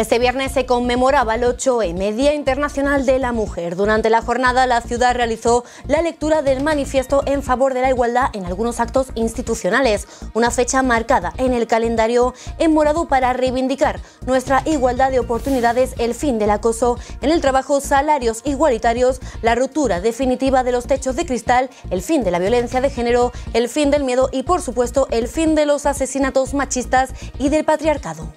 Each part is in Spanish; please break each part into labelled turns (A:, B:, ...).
A: Este viernes se conmemoraba el 8M, Día Internacional de la Mujer. Durante la jornada, la ciudad realizó la lectura del manifiesto en favor de la igualdad en algunos actos institucionales, una fecha marcada en el calendario en morado para reivindicar nuestra igualdad de oportunidades, el fin del acoso en el trabajo, salarios igualitarios, la ruptura definitiva de los techos de cristal, el fin de la violencia de género, el fin del miedo y, por supuesto, el fin de los asesinatos machistas y del patriarcado.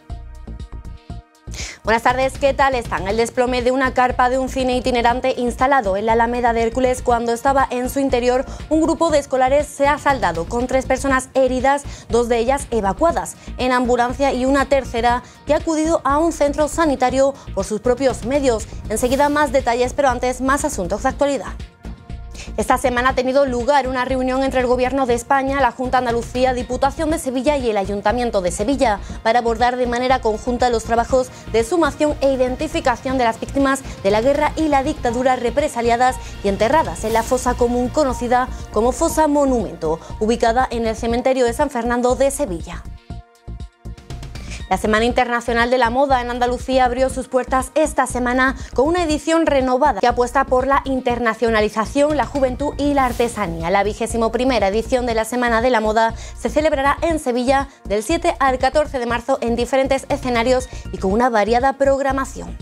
A: Buenas tardes, ¿qué tal están? El desplome de una carpa de un cine itinerante instalado en la Alameda de Hércules cuando estaba en su interior un grupo de escolares se ha saldado con tres personas heridas, dos de ellas evacuadas en ambulancia y una tercera que ha acudido a un centro sanitario por sus propios medios. Enseguida más detalles, pero antes más asuntos de actualidad. Esta semana ha tenido lugar una reunión entre el Gobierno de España, la Junta Andalucía, Diputación de Sevilla y el Ayuntamiento de Sevilla para abordar de manera conjunta los trabajos de sumación e identificación de las víctimas de la guerra y la dictadura represaliadas y enterradas en la fosa común conocida como Fosa Monumento, ubicada en el cementerio de San Fernando de Sevilla. La Semana Internacional de la Moda en Andalucía abrió sus puertas esta semana con una edición renovada que apuesta por la internacionalización, la juventud y la artesanía. La vigésimo primera edición de la Semana de la Moda se celebrará en Sevilla del 7 al 14 de marzo en diferentes escenarios y con una variada programación.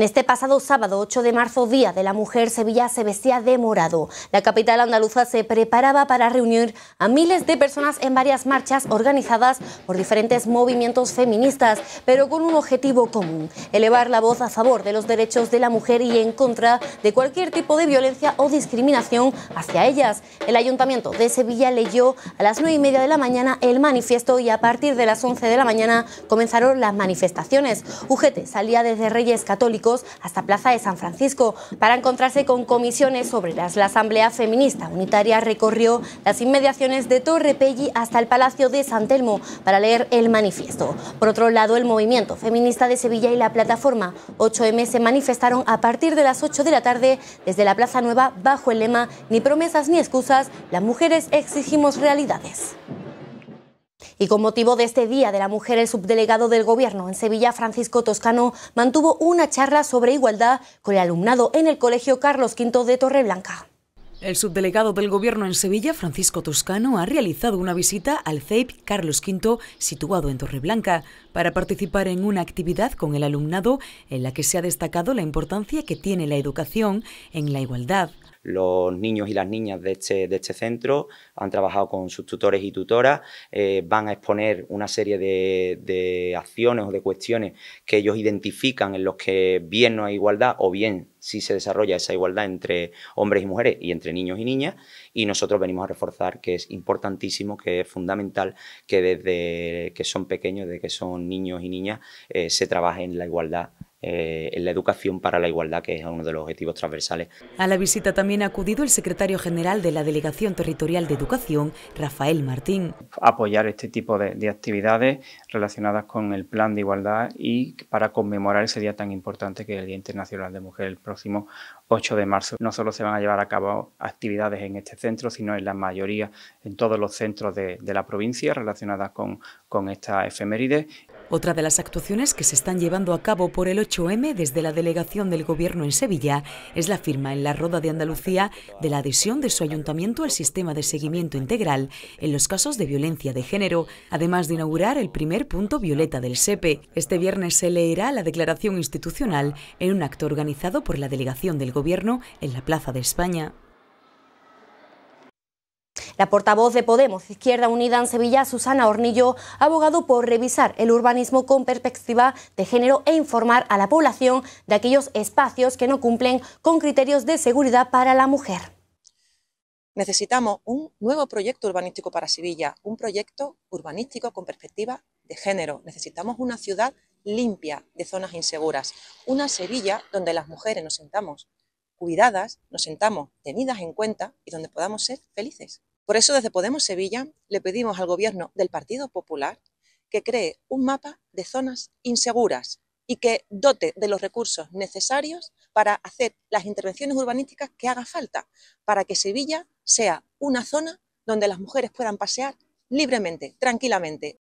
A: En este pasado sábado 8 de marzo, Día de la Mujer, Sevilla se vestía de morado. La capital andaluza se preparaba para reunir a miles de personas en varias marchas organizadas por diferentes movimientos feministas, pero con un objetivo común, elevar la voz a favor de los derechos de la mujer y en contra de cualquier tipo de violencia o discriminación hacia ellas. El Ayuntamiento de Sevilla leyó a las 9 y media de la mañana el manifiesto y a partir de las 11 de la mañana comenzaron las manifestaciones. UGT salía desde Reyes Católicos hasta Plaza de San Francisco para encontrarse con comisiones obreras. La Asamblea Feminista Unitaria recorrió las inmediaciones de Torre Pelli hasta el Palacio de San Telmo para leer el manifiesto. Por otro lado, el Movimiento Feminista de Sevilla y la plataforma 8M se manifestaron a partir de las 8 de la tarde desde la Plaza Nueva bajo el lema Ni promesas ni excusas, las mujeres exigimos realidades. Y con motivo de este Día de la Mujer, el subdelegado del Gobierno en Sevilla, Francisco Toscano, mantuvo una charla sobre igualdad con el alumnado en el Colegio Carlos V de Torreblanca.
B: El subdelegado del Gobierno en Sevilla, Francisco Toscano, ha realizado una visita al CEIP Carlos V, situado en Torreblanca, para participar en una actividad con el alumnado en la que se ha destacado la importancia que tiene la educación en la igualdad,
C: los niños y las niñas de este, de este centro, han trabajado con sus tutores y tutoras, eh, van a exponer una serie de, acciones o de cuestiones que ellos identifican en los que bien no hay igualdad o bien si se desarrolla esa igualdad entre hombres y mujeres y entre niños y niñas y nosotros venimos a reforzar que es importantísimo, que es fundamental que desde que son pequeños, desde que son niños y niñas, eh, se trabaje en la igualdad eh, en la educación para la igualdad, que es uno de los objetivos transversales.
B: A la visita también ha acudido el secretario general de la Delegación Territorial de Educación, Rafael Martín.
C: Apoyar este tipo de, actividades relacionadas con el plan de igualdad y para conmemorar ese día tan importante que es el Día Internacional de Mujer, el próximo 8 de marzo. No solo se van a llevar a cabo actividades en este centro, sino en la mayoría, en todos los centros de, la provincia relacionadas con esta efeméride
B: otra de las actuaciones que se están llevando a cabo por el 8M desde la delegación del Gobierno en Sevilla es la firma en la Roda de Andalucía de la adhesión de su ayuntamiento al sistema de seguimiento integral en los casos de violencia de género, además de inaugurar el primer punto violeta del SEPE. E. Este viernes se leerá la declaración institucional en un acto organizado por la delegación del Gobierno en la Plaza de España.
A: La portavoz de Podemos, Izquierda Unida en Sevilla, Susana Hornillo, ha abogado por revisar el urbanismo con perspectiva de género e informar a la población de aquellos espacios que no cumplen con criterios de seguridad para la mujer.
B: Necesitamos un nuevo proyecto urbanístico para Sevilla, un proyecto urbanístico con perspectiva de género. Necesitamos una ciudad limpia de zonas inseguras, una Sevilla donde las mujeres nos sentamos cuidadas, nos sentamos tenidas en cuenta y donde podamos ser felices. Por eso desde Podemos Sevilla le pedimos al Gobierno del Partido Popular que cree un mapa de zonas inseguras y que dote de los recursos necesarios para hacer las intervenciones urbanísticas que haga falta, para que Sevilla sea una zona donde las mujeres puedan pasear libremente, tranquilamente.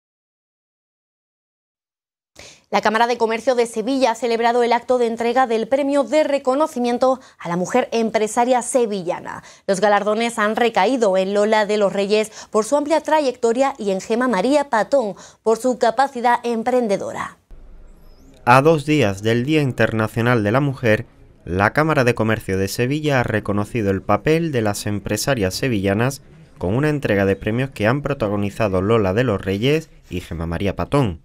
B: La Cámara de Comercio de Sevilla ha celebrado
A: el acto de entrega del Premio de Reconocimiento a la Mujer Empresaria Sevillana. Los galardones han recaído en Lola de los Reyes por su amplia trayectoria y en Gema María Patón por su capacidad emprendedora.
C: A dos días del Día Internacional de la Mujer, la Cámara de Comercio de Sevilla ha reconocido el papel de las empresarias sevillanas con una entrega de premios que han protagonizado Lola de los Reyes y Gema María Patón.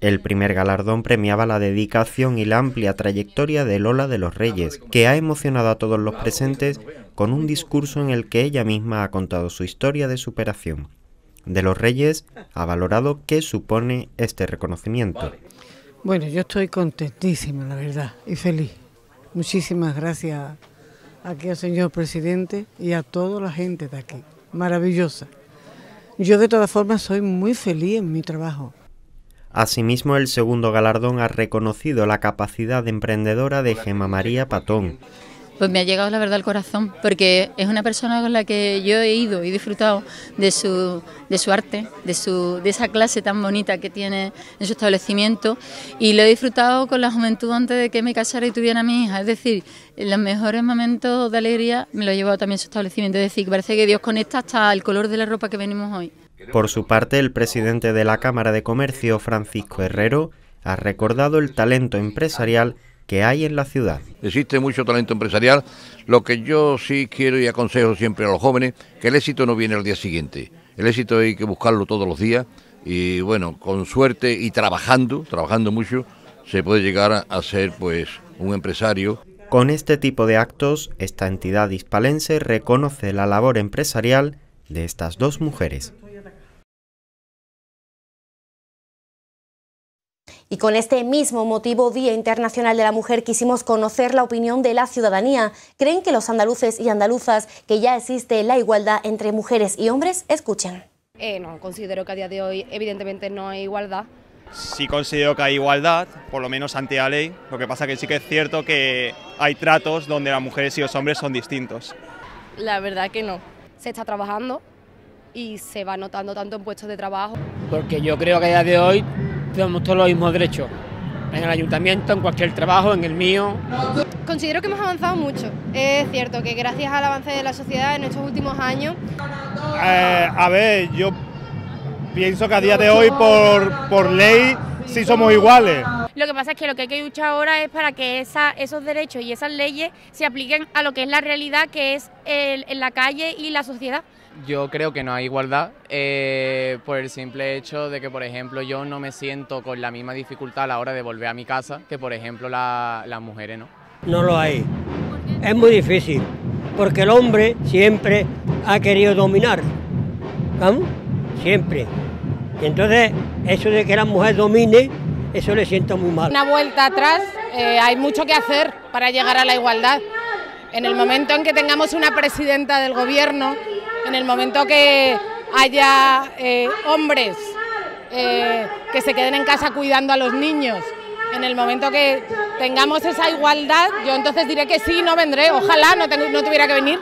C: El primer galardón premiaba la dedicación y la amplia trayectoria de Lola de los Reyes, que ha emocionado a todos los presentes con un discurso en el que ella misma ha contado su historia de superación. De los Reyes ha valorado qué supone este reconocimiento.
A: Bueno, yo estoy contentísima, la verdad, y feliz. Muchísimas gracias aquí al señor presidente y a
C: toda la gente de aquí. Maravillosa. Yo de todas formas soy muy feliz en mi trabajo. Asimismo, el segundo galardón ha reconocido la capacidad emprendedora de Gema María Patón.
A: Pues me ha llegado la verdad al corazón, porque es una persona con la que yo he ido y disfrutado de su, de su arte, de, su, de esa clase tan bonita que tiene en su establecimiento, y lo he disfrutado con la juventud antes de que me casara y tuviera a mi hija. Es decir, los mejores momentos de alegría me lo he llevado también su establecimiento. Es decir, parece que Dios conecta hasta el color de la ropa que venimos hoy.
C: Por su parte, el presidente de la Cámara de Comercio, Francisco Herrero, ha recordado el talento empresarial que hay en la ciudad.
D: Existe mucho talento empresarial. Lo que yo sí quiero y aconsejo siempre a los jóvenes, que el éxito no viene al día siguiente. El éxito hay que buscarlo todos los días y bueno, con suerte y trabajando, trabajando mucho, se puede llegar a ser pues
C: un empresario. Con este tipo de actos, esta entidad hispalense reconoce la labor empresarial de estas dos mujeres.
A: Y con este mismo motivo, Día Internacional de la Mujer, quisimos conocer la opinión de la ciudadanía. ¿Creen que los andaluces y andaluzas que ya existe la igualdad entre mujeres y hombres? Escuchen. Eh, no, considero que a día de hoy evidentemente no hay igualdad.
C: Sí considero que hay igualdad, por lo menos ante la ley. Lo que pasa que
D: sí que es cierto que hay tratos donde las mujeres y los hombres son distintos.
A: La verdad que no. Se está trabajando y se va notando tanto en puestos de trabajo.
C: Porque yo creo que a día de hoy tenemos todos los mismos derechos, en el ayuntamiento, en cualquier trabajo, en
D: el mío.
A: Considero que hemos avanzado mucho. Es cierto que gracias al avance de la sociedad en estos últimos años...
D: Eh, a ver, yo pienso que a día de hoy por, ley sí somos iguales.
A: Lo que pasa es que lo que hay que luchar ahora es para que esos derechos y esas leyes se apliquen a lo que es la realidad que es en la calle y la sociedad
C: yo creo que no hay igualdad eh, por el simple hecho de que, por ejemplo, yo no me siento con la misma dificultad a la hora de volver a mi casa que, por ejemplo, las mujeres, ¿no? No lo hay. Es muy difícil, porque el hombre siempre ha querido dominar. ¿Vamos? Siempre. Y entonces, eso de que la mujer domine, eso le siento muy mal.
A: Una vuelta atrás, eh, hay mucho que hacer para llegar a la igualdad. En el momento en que tengamos una presidenta del gobierno en el momento que haya eh, hombres eh, que se queden en casa cuidando a los niños, en el momento que tengamos
B: esa igualdad, yo entonces diré que sí, no vendré, ojalá no, no tuviera que venir.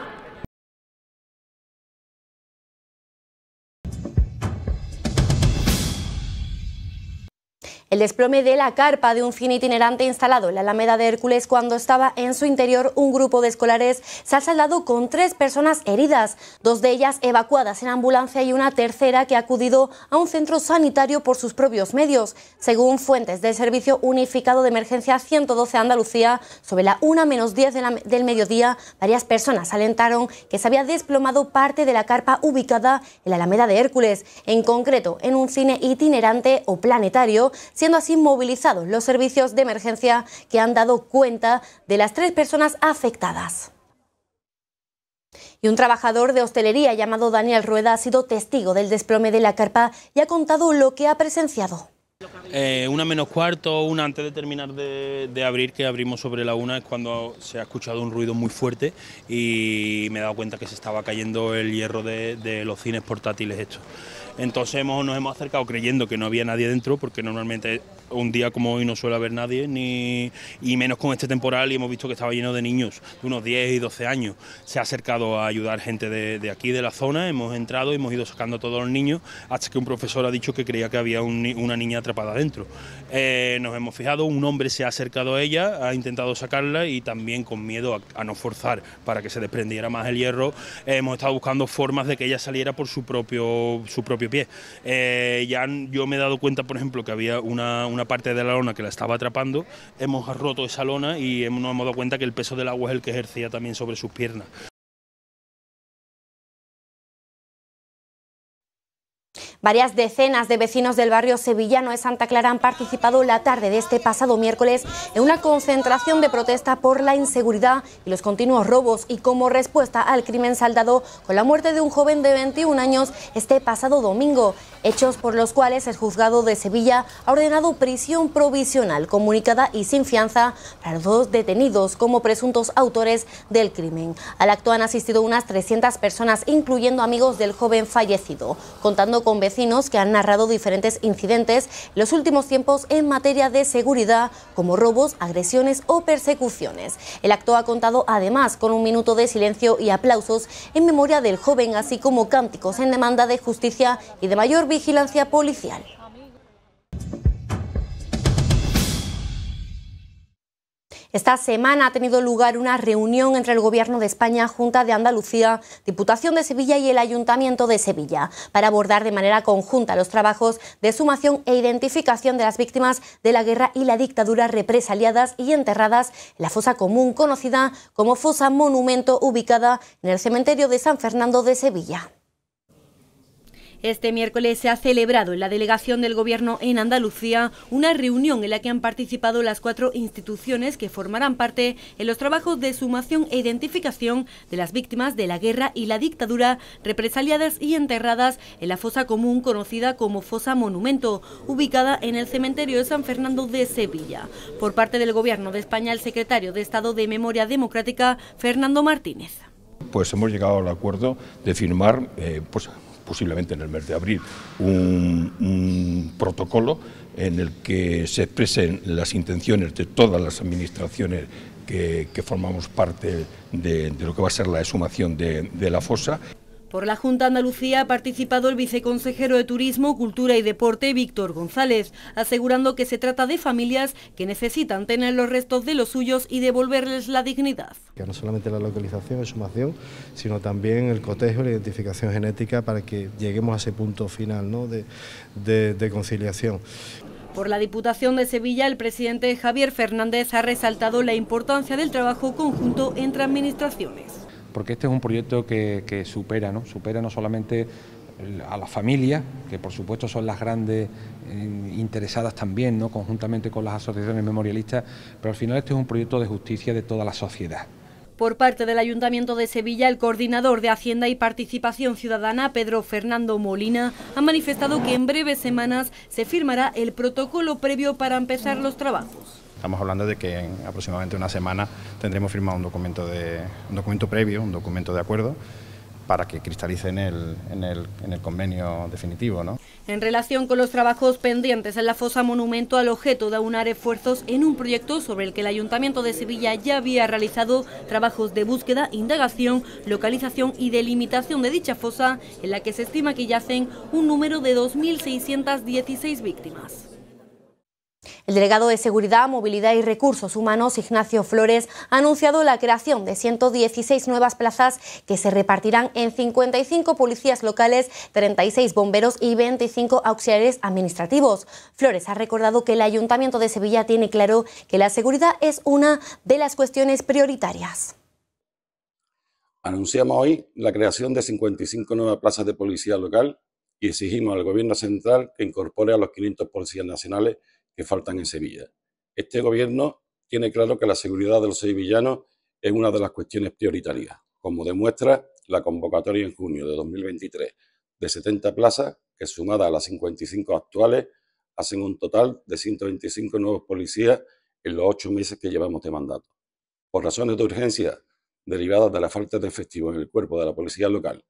A: El desplome de la carpa de un cine itinerante instalado en la Alameda de Hércules cuando estaba en su interior un grupo de escolares se ha saldado con tres personas heridas, dos de ellas evacuadas en ambulancia y una tercera que ha acudido a un centro sanitario por sus propios medios. Según fuentes del Servicio Unificado de Emergencia 112 Andalucía, sobre la 1 menos 10 del mediodía, varias personas alentaron que se había desplomado parte de la carpa ubicada en la Alameda de Hércules, en concreto en un cine itinerante o planetario, siendo así movilizados los servicios de emergencia que han dado cuenta de las tres personas afectadas. Y un trabajador de hostelería llamado Daniel Rueda ha sido testigo del desplome de la carpa y ha contado lo que ha presenciado.
D: Eh, una menos cuarto, una antes de terminar de, abrir, que abrimos sobre la una, es cuando se ha escuchado un ruido muy fuerte y me he dado cuenta que se estaba cayendo el hierro de, de los cines portátiles estos. Entonces nos hemos acercado creyendo que no había nadie dentro, porque normalmente un día como hoy no suele haber nadie, ni, y menos con este temporal, y hemos visto que estaba lleno de niños de unos 10 y 12 años. Se ha acercado a ayudar gente de, aquí, de la zona, hemos entrado, y hemos ido sacando a todos los niños, hasta que un profesor ha dicho que creía que había una niña atrapada dentro. Eh, nos hemos fijado, un hombre se ha acercado a ella, ha intentado sacarla y también con miedo a, no forzar para que se desprendiera más el hierro, hemos estado buscando formas de que ella saliera por su propio, su propio eh, ya yo me he dado cuenta, por ejemplo, que había una, parte de la lona que la estaba atrapando, hemos roto esa lona y nos hemos dado cuenta que el peso del agua es el que ejercía también sobre sus piernas.
A: Varias decenas de vecinos del barrio sevillano de Santa Clara han participado la tarde de este pasado miércoles en una concentración de protesta por la inseguridad y los continuos robos y como respuesta al crimen saldado con la muerte de un joven de 21 años este pasado domingo, hechos por los cuales el juzgado de Sevilla ha ordenado prisión provisional comunicada y sin fianza para los dos detenidos como presuntos autores del crimen. Al acto han asistido unas 300 personas, incluyendo amigos del joven fallecido, contando con vecinos que han narrado diferentes incidentes en los últimos tiempos en materia de seguridad, como robos, agresiones o persecuciones. El acto ha contado además con un minuto de silencio y aplausos en memoria del joven, así como cánticos en demanda de justicia y de mayor vigilancia policial. Esta semana ha tenido lugar una reunión entre el Gobierno de España, Junta de Andalucía, Diputación de Sevilla y el Ayuntamiento de Sevilla para abordar de manera conjunta los trabajos de sumación e identificación de las víctimas de la guerra y la dictadura represaliadas y enterradas en la fosa común conocida como fosa monumento ubicada en el cementerio de San Fernando de Sevilla. Este miércoles se ha celebrado en la delegación del Gobierno en Andalucía una reunión en la que han participado las cuatro instituciones que formarán parte en los trabajos de sumación e identificación de las víctimas de la guerra y la dictadura represaliadas y enterradas en la fosa común conocida como Fosa Monumento, ubicada en el cementerio de San Fernando de Sevilla. Por parte del Gobierno de España, el secretario de Estado de Memoria Democrática, Fernando Martínez.
D: Pues hemos llegado al acuerdo de firmar eh, pues, posiblemente en el mes de abril, un, protocolo en el que se expresen las intenciones de todas las administraciones que, formamos parte de, lo que va a ser la exhumación de, de la fosa.
A: Por la Junta Andalucía ha participado el viceconsejero de Turismo, Cultura y Deporte, Víctor González, asegurando que se trata de familias que necesitan tener los restos de los suyos y devolverles la dignidad.
C: Que no solamente la localización, sumación, sino también el cotejo, la identificación genética para que lleguemos a ese punto final de
D: conciliación.
A: Por la Diputación de Sevilla, el presidente Javier Fernández ha resaltado la importancia del trabajo conjunto entre administraciones
D: porque este es un proyecto que, supera, ¿no? supera no solamente a las familias, que por supuesto son las grandes eh, interesadas también, ¿no? conjuntamente con las asociaciones memorialistas, pero al final este es un proyecto de justicia de toda la sociedad.
A: Por parte del Ayuntamiento de Sevilla, el coordinador de Hacienda y Participación Ciudadana, Pedro Fernando Molina, ha manifestado que en breves semanas se firmará el protocolo previo para empezar los trabajos.
D: Estamos hablando de que en aproximadamente una semana tendremos firmado un documento, de, documento previo, un documento de acuerdo para que cristalice en el, convenio definitivo.
A: En relación con los trabajos pendientes en la fosa monumento al objeto de aunar esfuerzos en un proyecto sobre el que el Ayuntamiento de Sevilla ya había realizado trabajos de búsqueda, indagación, localización y delimitación de dicha fosa, en la que se estima que yacen un número de 2.616 víctimas. El delegado de Seguridad, Movilidad y Recursos Humanos, Ignacio Flores, ha anunciado la creación de 116 nuevas plazas que se repartirán en 55 policías locales, 36 bomberos y 25 auxiliares administrativos. Flores ha recordado que el Ayuntamiento de Sevilla tiene claro que la seguridad es una de las cuestiones prioritarias.
D: Anunciamos hoy la creación de 55 nuevas plazas de policía local y exigimos al Gobierno Central que incorpore a los 500 policías nacionales que faltan en Sevilla. Este gobierno tiene claro que la seguridad de los sevillanos es una de las cuestiones prioritarias, como demuestra la convocatoria en junio de 2023 de 70 plazas que sumadas a las 55 actuales hacen un total de 125 nuevos policías en los ocho meses que llevamos de mandato. Por razones de urgencia derivadas de la falta de efectivo en el cuerpo de la policía local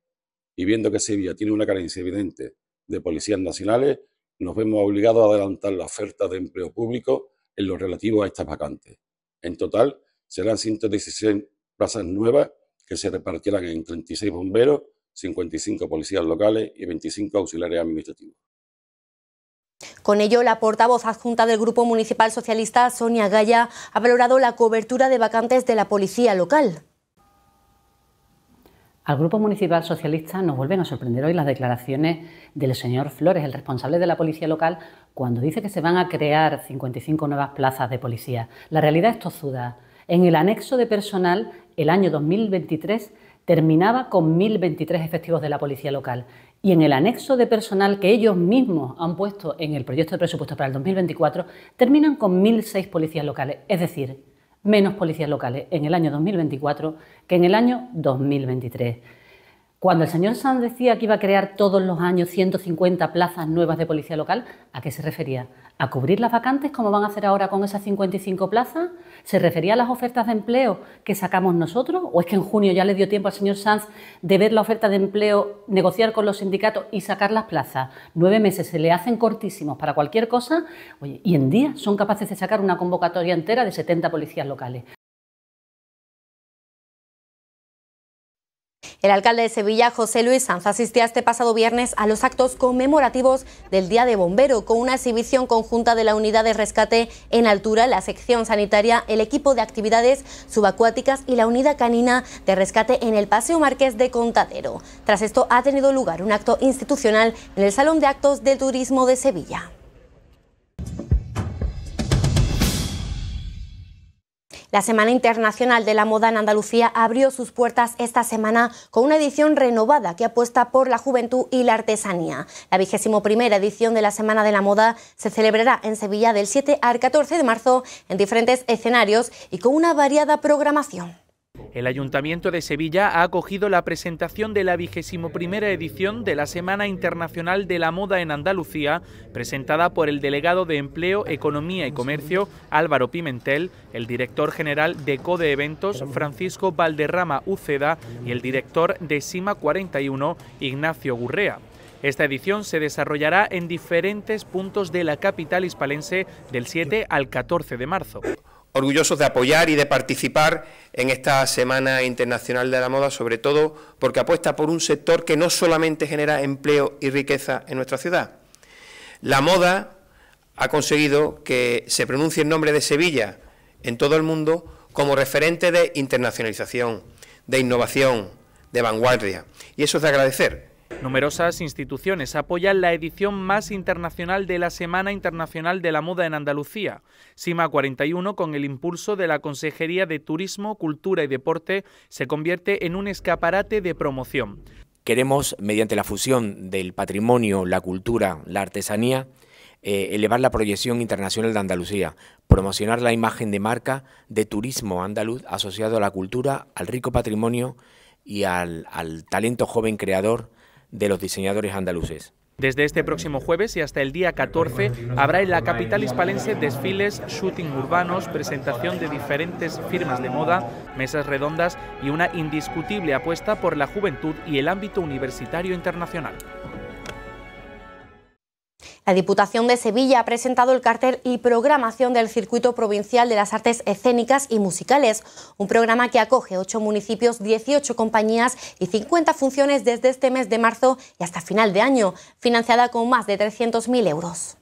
D: y viendo que Sevilla tiene una carencia evidente de policías nacionales, nos vemos obligados a adelantar la oferta de empleo público en lo relativo a estas vacantes. En total, serán 116 plazas nuevas que se repartirán en 36 bomberos, 55 policías locales y 25 auxiliares administrativos.
A: Con ello, la portavoz adjunta del Grupo Municipal Socialista, Sonia Gaya, ha valorado la cobertura de vacantes de la policía local. Al Grupo Municipal Socialista nos vuelven a sorprender hoy las declaraciones del señor Flores, el responsable de la policía local, cuando dice que se van a crear 55 nuevas plazas de policía. La realidad es tozuda. En el anexo de personal, el año 2023 terminaba con 1.023 efectivos de la policía local. Y en el anexo de personal que ellos mismos han puesto en el proyecto de presupuesto para el 2024, terminan con 1.006 policías locales. Es decir, menos policías locales en el año 2024 que en el año 2023. Cuando el señor Sanz decía que iba a crear todos los años 150 plazas nuevas de policía local, ¿a qué se refería? ¿A cubrir las vacantes como van a hacer ahora con esas 55 plazas? ¿Se refería a las ofertas de empleo que sacamos nosotros? ¿O es que en junio ya le dio tiempo al señor Sanz de ver la oferta de empleo, negociar con los sindicatos y sacar las plazas? Nueve meses se le hacen cortísimos para cualquier cosa. y en día son capaces de sacar una convocatoria entera de 70 policías locales. El alcalde de Sevilla, José Luis Sanz, asistía este pasado viernes a los actos conmemorativos del Día de Bombero, con una exhibición conjunta de la Unidad de Rescate en Altura, la sección sanitaria, el equipo de actividades subacuáticas y la Unidad Canina de Rescate en el Paseo Marqués de Contadero. Tras esto ha tenido lugar un acto institucional en el Salón de Actos del Turismo de Sevilla. La Semana Internacional de la Moda en Andalucía abrió sus puertas esta semana con una edición renovada que apuesta por la juventud y la artesanía. La vigésimo primera edición de la Semana de la Moda se celebrará en Sevilla del 7 al 14 de marzo en diferentes escenarios y con una variada programación.
D: El Ayuntamiento de Sevilla ha acogido la presentación de la vigésimo primera edición de la Semana Internacional de la Moda en Andalucía, presentada por el delegado de Empleo, Economía y Comercio, Álvaro Pimentel, el director general de Code Eventos, Francisco Valderrama Uceda, y el director de SIMA 41, Ignacio Gurrea. Esta edición se desarrollará en diferentes puntos de la capital hispalense del 7 al 14 de marzo orgullosos de apoyar y de participar en esta Semana Internacional de la Moda, sobre todo porque apuesta por un sector que no solamente genera empleo y riqueza en nuestra ciudad. La moda ha conseguido que se pronuncie el nombre de Sevilla en todo el mundo como referente de internacionalización, de innovación, de vanguardia. Y eso es de agradecer. Numerosas instituciones apoyan la edición más internacional de la Semana Internacional de la Moda en Andalucía, SIMA 41, con el impulso de la Consejería de Turismo, Cultura y Deporte, se convierte en un escaparate de promoción. Queremos, mediante la fusión del patrimonio, la cultura, la artesanía, eh, elevar la proyección internacional de Andalucía, promocionar la imagen de marca de turismo andaluz asociado a la cultura, al rico patrimonio y al talento joven creador de los diseñadores andaluces. Desde este próximo jueves y hasta el día 14 habrá en la capital hispalense desfiles, shooting urbanos, presentación de diferentes firmas de moda, mesas redondas y una indiscutible apuesta por la juventud y el ámbito universitario internacional.
A: La Diputación de Sevilla ha presentado el cartel y programación del Circuito Provincial de las Artes Escénicas y Musicales, un programa que acoge ocho municipios, 18 compañías y 50 funciones desde este mes de marzo y hasta final de año, financiada con más de 300.000 euros.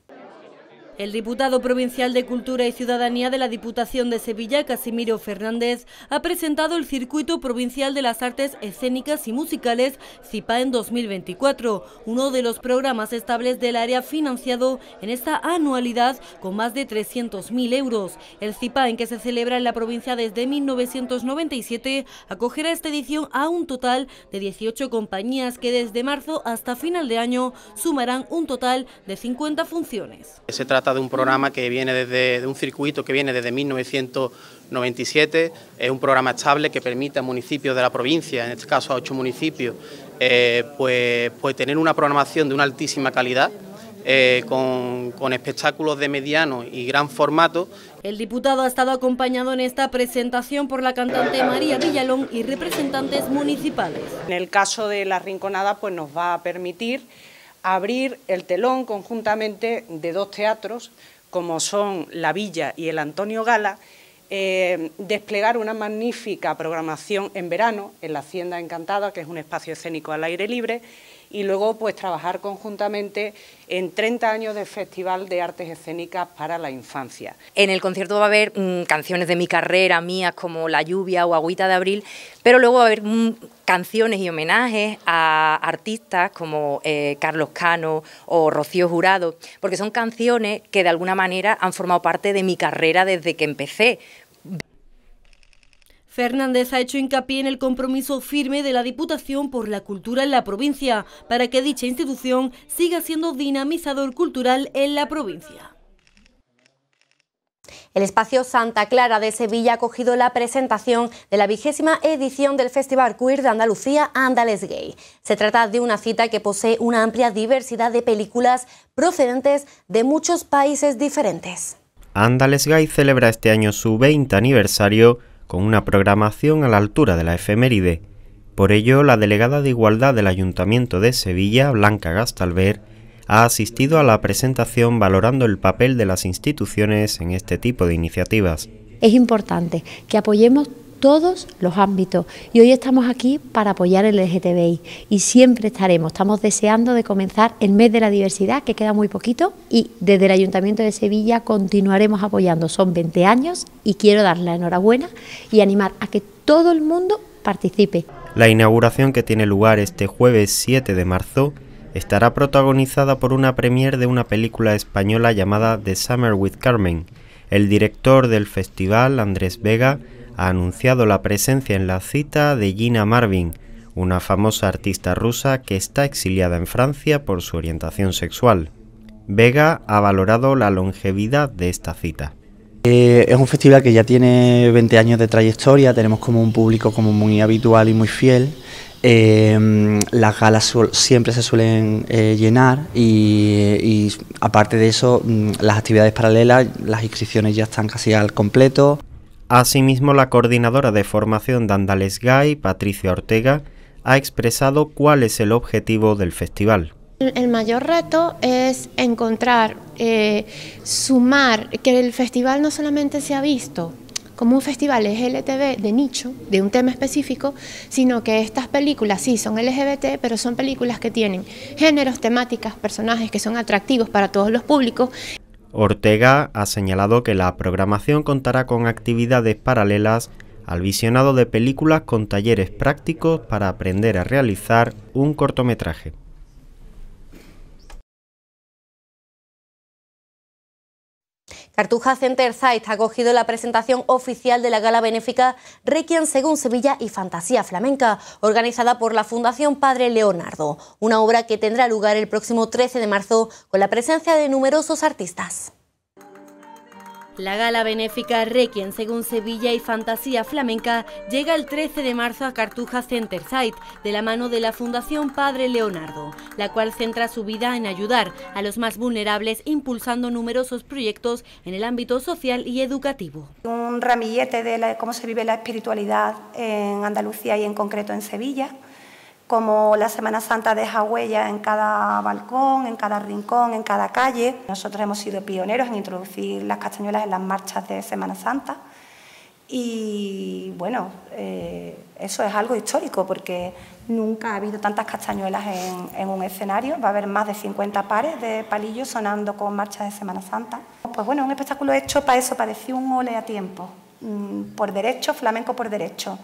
A: El diputado provincial de Cultura y Ciudadanía de la Diputación de Sevilla, Casimiro Fernández, ha presentado el Circuito Provincial de las Artes Escénicas y Musicales CIPA en 2024, uno de los programas estables del área financiado en esta anualidad con más de 300.000 euros. El CIPA, en que se celebra en la provincia desde 1997, acogerá esta edición a un total de 18 compañías que desde marzo hasta final de año sumarán un total de 50 funciones.
D: Se trata de un programa que viene desde de un circuito que viene desde 1997. Es un programa estable que permite a municipios de la provincia, en este caso a ocho municipios, eh, pues, pues, tener una programación de una altísima calidad. Eh, con, espectáculos de mediano y gran formato.
A: El diputado ha estado acompañado en esta presentación por la cantante María Villalón y representantes municipales. En el caso de
B: La Rinconada, pues nos va a permitir abrir el telón conjuntamente de dos teatros, como son La Villa y el Antonio Gala, eh,
A: desplegar una magnífica programación en verano en la Hacienda Encantada, que es un espacio escénico
B: al aire libre, y luego pues trabajar conjuntamente en 30 años de Festival
D: de Artes Escénicas para la Infancia.
A: En el concierto va a haber mm, canciones de mi carrera, mías como La Lluvia o Agüita de Abril, pero luego va a haber mm, canciones y homenajes a artistas como eh, Carlos Cano o Rocío Jurado, porque son canciones que de alguna manera han formado parte de mi carrera desde que empecé, Fernández ha hecho hincapié en el compromiso firme de la Diputación por la Cultura en la provincia, para que dicha institución siga siendo dinamizador cultural en la provincia. El espacio Santa Clara de Sevilla ha cogido la presentación de la vigésima edición del Festival Queer de Andalucía Andales Gay. Se trata de una cita que posee una amplia diversidad de películas procedentes de muchos países diferentes.
C: Andales Gay celebra este año su 20 aniversario con una programación a la altura de la efeméride. Por ello, la delegada de Igualdad del Ayuntamiento de Sevilla, Blanca Gastalver, ha asistido a la presentación valorando el papel de las instituciones en este tipo de iniciativas.
A: Es importante que apoyemos todos los ámbitos. Y hoy estamos aquí para apoyar el LGTBI y siempre estaremos. Estamos deseando de comenzar el mes de la diversidad, que queda muy poquito, y desde el Ayuntamiento de Sevilla continuaremos apoyando. Son 20 años y quiero dar la enhorabuena y animar a que todo el mundo participe.
C: La inauguración que tiene lugar este jueves 7 de marzo estará protagonizada por una premier de una película española llamada The Summer with Carmen. El director del festival, Andrés Vega, ha anunciado la presencia en la cita de Gina Marvin, una famosa artista rusa que está exiliada en Francia por su orientación sexual. Vega ha valorado la longevidad de esta cita. Eh, es un festival que ya tiene 20 años de trayectoria, tenemos como un público como muy habitual y muy fiel. Eh, las galas siempre se suelen eh, llenar y aparte de eso, mm, las actividades paralelas, las inscripciones ya están casi al completo. Asimismo, la coordinadora de formación de Andales Gay, Patricia Ortega, ha expresado cuál es el objetivo del festival.
A: El mayor reto es encontrar, eh, sumar, que el festival no solamente se ha visto como un festival LGBT de nicho, de un tema específico, sino que estas películas sí son LGBT, pero son películas que tienen géneros, temáticas, personajes que son atractivos para todos los públicos.
C: Ortega ha señalado que la programación contará con actividades paralelas al visionado de películas con talleres prácticos para aprender a realizar un cortometraje.
A: Cartuja Center Site ha acogido la presentación oficial de la gala benéfica Requiem según Sevilla y Fantasía Flamenca, organizada por la Fundación Padre Leonardo, una obra que tendrá lugar el próximo 13 de marzo con la presencia de numerosos artistas. La gala benéfica Requiem según Sevilla y Fantasía Flamenca llega el 13 de marzo a Cartuja Center Site de la mano de la Fundación Padre Leonardo, la cual centra su vida en ayudar a los más vulnerables impulsando numerosos proyectos en el ámbito social y educativo. Un ramillete de cómo
D: se vive la espiritualidad en Andalucía y en concreto en Sevilla como la Semana Santa deja huella en cada balcón, en cada rincón, en cada calle. Nosotros hemos sido pioneros en introducir las castañuelas en las marchas de Semana Santa y bueno, eh, eso es algo histórico porque nunca ha habido tantas castañuelas en, un escenario, va a haber más de 50 pares de palillos sonando con marchas de Semana Santa. Pues bueno, un espectáculo hecho para eso, parecía un ole a tiempo, mm, por derecho, flamenco por derecho.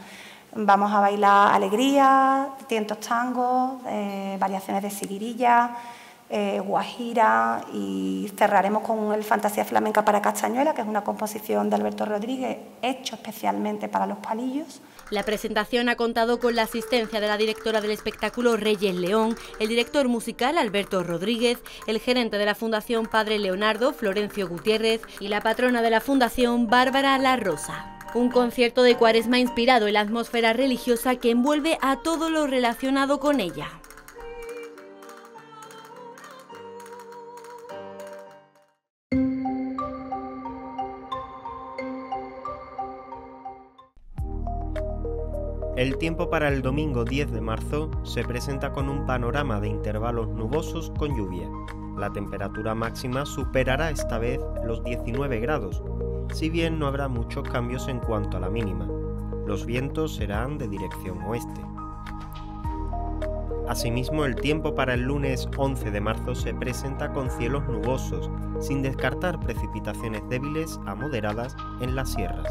D: Vamos a bailar alegría, tientos tangos, eh, variaciones de siguirilla, eh, guajira y cerraremos con el Fantasía Flamenca para Castañuela, que es una composición de Alberto Rodríguez hecho especialmente para los palillos.
A: La presentación ha contado con la asistencia de la directora del espectáculo Reyes León, el director musical Alberto Rodríguez, el gerente de la Fundación Padre Leonardo, Florencio Gutiérrez, y la patrona de la Fundación, Bárbara La Rosa. Un concierto de cuaresma inspirado en la atmósfera religiosa que envuelve a todo lo relacionado con ella.
C: El tiempo para el domingo 10 de marzo se presenta con un panorama de intervalos nubosos con lluvia. La temperatura máxima superará esta vez los 19 grados, si bien no habrá muchos cambios en cuanto a la mínima. Los vientos serán de dirección oeste. Asimismo, el tiempo para el lunes 11 de marzo se presenta con cielos nubosos, sin descartar precipitaciones débiles a moderadas en las sierras.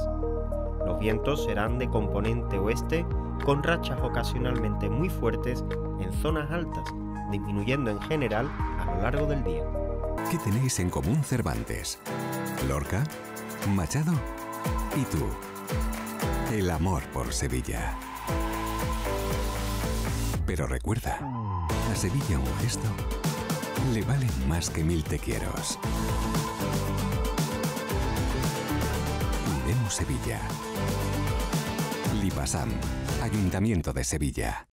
C: Los vientos serán de componente oeste, con rachas ocasionalmente muy fuertes en zonas altas, disminuyendo en general a lo largo del día.
D: ¿Qué tenéis en común Cervantes? Lorca, Machado y tú.
B: El amor por Sevilla. Pero recuerda, a Sevilla un gesto le valen más que mil te quiero. Unemos Sevilla.
A: Lipasam, Ayuntamiento de Sevilla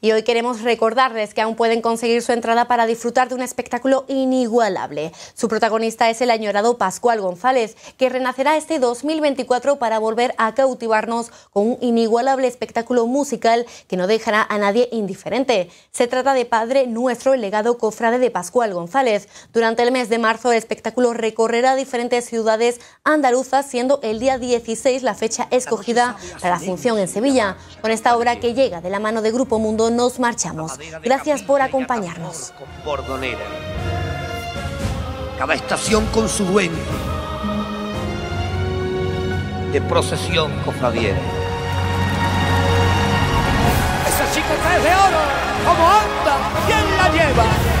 A: y hoy queremos recordarles que aún pueden conseguir su entrada para disfrutar de un espectáculo inigualable. Su protagonista es el añorado Pascual González, que renacerá este 2024 para volver a cautivarnos con un inigualable espectáculo musical que no dejará a nadie indiferente. Se trata de Padre Nuestro, el legado cofrade de Pascual González. Durante el mes de marzo, el espectáculo recorrerá diferentes ciudades andaluzas, siendo el día 16 la fecha escogida para la función en Sevilla. Con esta obra que llega de la mano de Grupo Mundo nos marchamos. Gracias por acompañarnos.
D: Cada estación con su dueño. De procesión cofradiera. Esa chica trae de
B: oro cómo anda. ¿Quién la lleva?